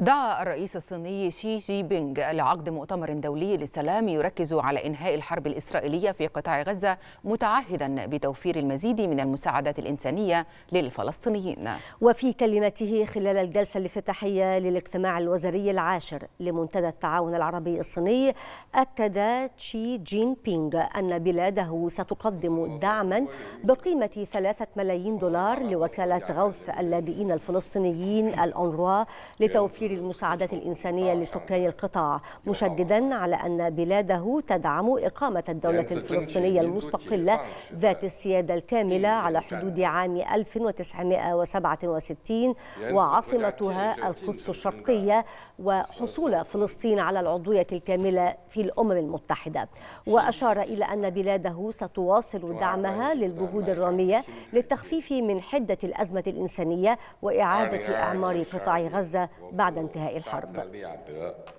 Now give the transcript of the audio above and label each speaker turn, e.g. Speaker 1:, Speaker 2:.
Speaker 1: دعا الرئيس الصيني شي جي بينغ لعقد مؤتمر دولي للسلام يركز على إنهاء الحرب الإسرائيلية في قطاع غزة متعهدا بتوفير المزيد من المساعدات الإنسانية للفلسطينيين وفي كلمته خلال الجلسة الافتتاحية
Speaker 2: للاجتماع الوزاري العاشر لمنتدى التعاون العربي الصيني أكد شي جين بينغ أن بلاده ستقدم دعما بقيمة ثلاثة ملايين دولار لوكالة غوث اللاجئين الفلسطينيين الانروا لتوفير توفير المساعدات الإنسانية لسكان القطاع مشددا على أن بلاده تدعم إقامة الدولة الفلسطينية المستقلة ذات السيادة الكاملة على حدود عام 1967 وعاصمتها القدس الشرقية وحصول فلسطين على العضوية الكاملة في الأمم المتحدة وأشار إلى أن بلاده ستواصل دعمها للجهود الرامية للتخفيف من حدة الأزمة الإنسانية وإعادة إعمار قطاع غزة بعد بعد انتهاء
Speaker 1: الحرب